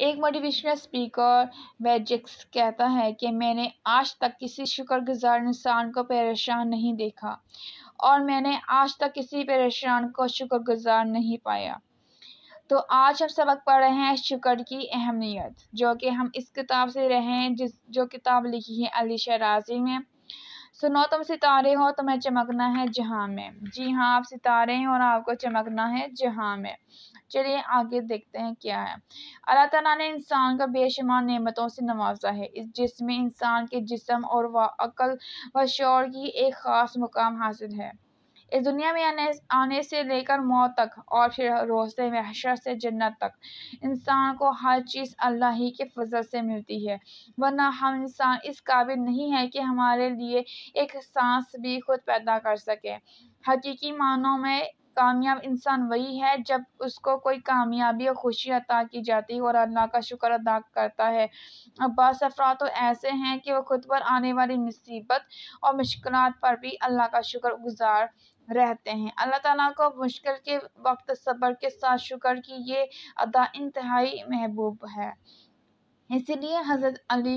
एक motivational speaker magics कहता है कि मैंने आज तक किसी शुक्रगुजार इंसान को परेशान नहीं देखा और मैंने आज तक किसी परेशान को शुक्रगुजार नहीं पाया तो आज हम सबक पढ़ रहे हैं शुक्र की अहमियत जो कि हम इस किताब से रहे हैं जिस जो किताब लिखी है अली शराजी ने सुनो तुम सितारे हो तुम्हें चमकना है जहाँ में जी हाँ आप सितारे हैं और आपको चमकना है जहाँ में चलिए आगे देखते हैं क्या है अल्लाह ताला ने इंसान का बेशुमार नेमतों से नवाजा है इस जिसमें इंसान के जिसम और अकल व शौर की एक ख़ास मुकाम हासिल है इस दुनिया में आने आने से लेकर मौत तक और फिर रोज़े महशर से जन्नत तक इंसान को हर चीज़ अल्लाह ही के फजल से मिलती है वरना हम इंसान इस काबिल नहीं है कि हमारे लिए एक सांस भी खुद पैदा कर सकें हकीकी मानों में कामयाब इंसान वही है जब उसको कोई कामयाबी और खुशी अता की जाती है और अल्लाह का शुक्र अदा करता है अब्बास अफरा तो ऐसे हैं कि वह खुद पर आने वाली मुसीबत और मुश्किल पर भी अल्लाह का शुक्र गुजार रहते हैं अल्लाह ताला को मुश्किल के वक्त सब्र के साथ शुक्र की ये अदा इंतहाई महबूब है इसीलिए हज़रत अली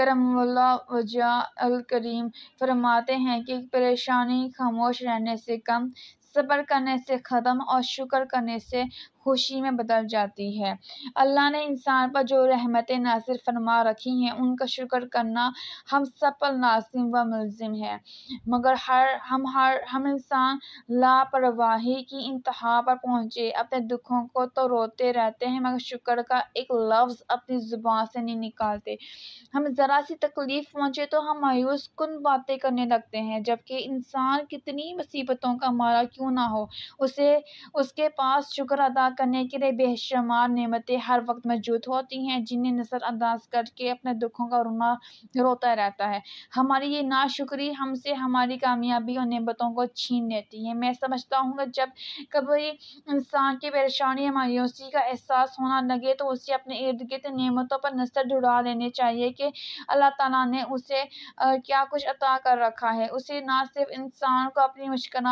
करमल्ला वजा अल करीम फरमाते हैं कि परेशानी खामोश रहने से कम सबर करने से ख़त्म और शुक्र करने से खुशी में बदल जाती है अल्लाह ने इंसान पर जो रहमतें नासिर फरमा रखी हैं उनका शुक्र करना हम सब पर नासिम व मुलिम है मगर हर हम हर हम इंसान लापरवाही की इंतहा पर पहुँचे अपने दुखों को तो रोते रहते हैं मगर शुक्र का एक लफ्ज़ अपनी ज़ुबान से नहीं निकालते हम ज़रा सी तकलीफ़ पहुँचे तो हम मायूस कन बातें करने लगते हैं जबकि इंसान कितनी मुसीबतों का मारा क्यों मासूम ना हो उसे उसके पास शुक्र अदा करने के लिए बेशुमार नेमतें हर वक्त मौजूद होती हैं जिन्हें नज़रअंदाज करके अपने दुखों का रोना रोता रहता है हमारी ये नाशुक्री हमसे हमारी कामयाबी और नेमतों को छीन लेती है मैं समझता हूँ कि जब कभी इंसान की परेशानी या मायूसी का एहसास होना लगे तो उसे अपने इर्द गिर्द नेमतों पर नजर जुड़ा लेने चाहिए कि अल्लाह ताला ने उसे आ, क्या कुछ अता कर रखा है उसे ना सिर्फ इंसान को अपनी मुश्किल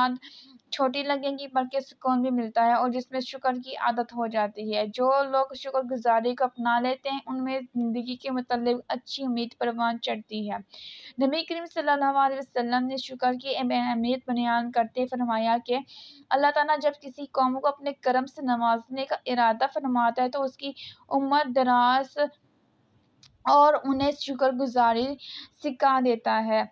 छोटी लगेंगी बल्कि सुकून भी मिलता है और जिसमें शुक्र की आदत हो जाती है जो लोग शुक्र गुजारी को अपना लेते हैं उनमें ज़िंदगी के मतलब अच्छी उम्मीद परवान चढ़ती है नबी करीम सल्लल्लाहु अलैहि वसल्लम ने शुक्र की अहमियत बयान करते फरमाया कि अल्लाह ताला जब किसी कौम को अपने कर्म से नवाजने का इरादा फरमाता है तो उसकी उम्र दराज और उन्हें शुक्रगुज़ारी सिखा देता है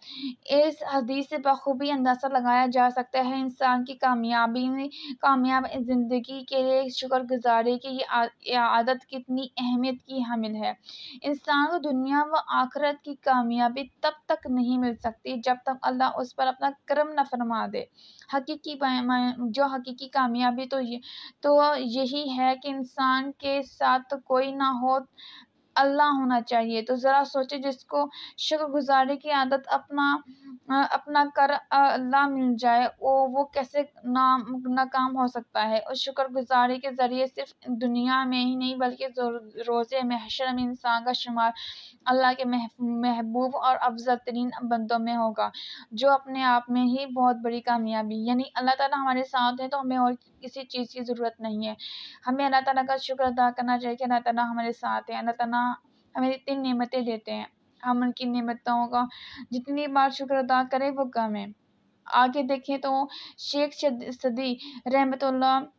इस हदीस से बखूबी अंदाज़ा लगाया जा सकता है इंसान की कामयाबी कामयाब ज़िंदगी के लिए शुक्रगुजारी की ये आदत कितनी अहमियत की हामिल है इंसान को दुनिया व आखरत की कामयाबी तब तक नहीं मिल सकती जब तक अल्लाह उस पर अपना कर्म न फरमा दे हकीकी जो हकीकी कामयाबी तो ये तो यही है कि इंसान के साथ कोई ना हो अल्लाह होना चाहिए तो ज़रा सोचे जिसको शुक्रगुजारी की आदत अपना हम्म। अपना कर अल्लाह मिल जाए वो वो कैसे नाम नाकाम हो सकता है और शुक्रगुजारी के ज़रिए सिर्फ दुनिया में ही नहीं बल्कि रोज़े हशर में इंसान का शुमार अल्लाह के महबूब और अफजल तरीन बंदों में होगा जो अपने आप में ही बहुत बड़ी कामयाबी यानी अल्लाह ताला हमारे साथ है तो हमें और किसी चीज़ की ज़रूरत नहीं है हमें अल्लाह ताला का शुक्र अदा करना चाहिए कि अल्लाह ताला हमारे साथ है अल्लाह ताला हमें इतनी नेमतें देते हैं हम उनकी नेमतों का जितनी बार शुक्र अदा करें वो कम है आगे देखें तो शेख सदी रहमत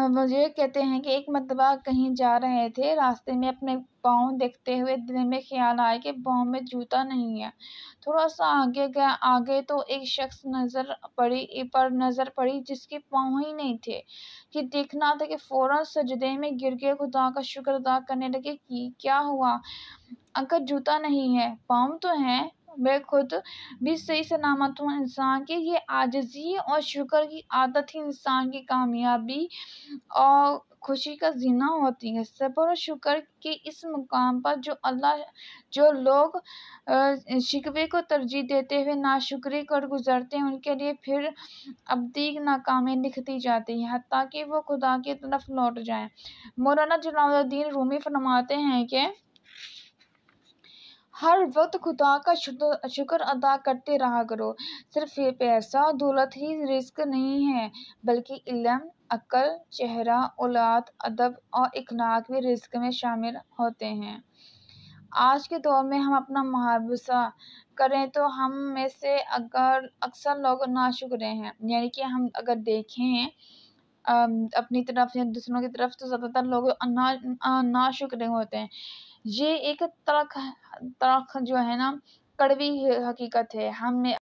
मुझे कहते हैं कि एक मरतबा कहीं जा रहे थे रास्ते में अपने पाँव देखते हुए दिल में ख्याल आया कि पाँव में जूता नहीं है थोड़ा सा आगे गया आगे तो एक शख्स नज़र पड़ी पर नज़र पड़ी जिसके पाँव ही नहीं थे कि देखना था कि फ़ौरन सजदे में गिर गए खुदा का शुक्र अदा करने लगे कि क्या हुआ अगर जूता नहीं है पाँव तो हैं मैं खुद भी सही सलामत हूँ इंसान की ये आजजी और शुक्र की आदत ही इंसान की कामयाबी और खुशी का जीना होती है सब्र और शुक्र के इस मुकाम पर जो अल्लाह जो लोग शिकवे को तरजीह देते हुए नाशुक्री कर गुजरते हैं उनके लिए फिर अबदीक नाकामें लिख दी जाती है ताकि वो खुदा की तरफ लौट जाए मौलाना जलाउद्दीन रूमी फरमाते हैं कि हर वक्त खुदा का शुक्र अदा करते रहा करो सिर्फ ये पैसा दौलत ही रिस्क नहीं है बल्कि इलम अकल चेहरा औलाद अदब और इखलाक भी रिस्क में शामिल होते हैं आज के दौर में हम अपना मुहावसा करें तो हम में से अगर अक्सर लोग ना शुक्र हैं यानी कि हम अगर देखें अपनी तरफ या दूसरों की तरफ तो ज़्यादातर लोग ना नाशुक्र होते हैं ये एक तरख तरख जो है ना कड़वी हकीकत है हमें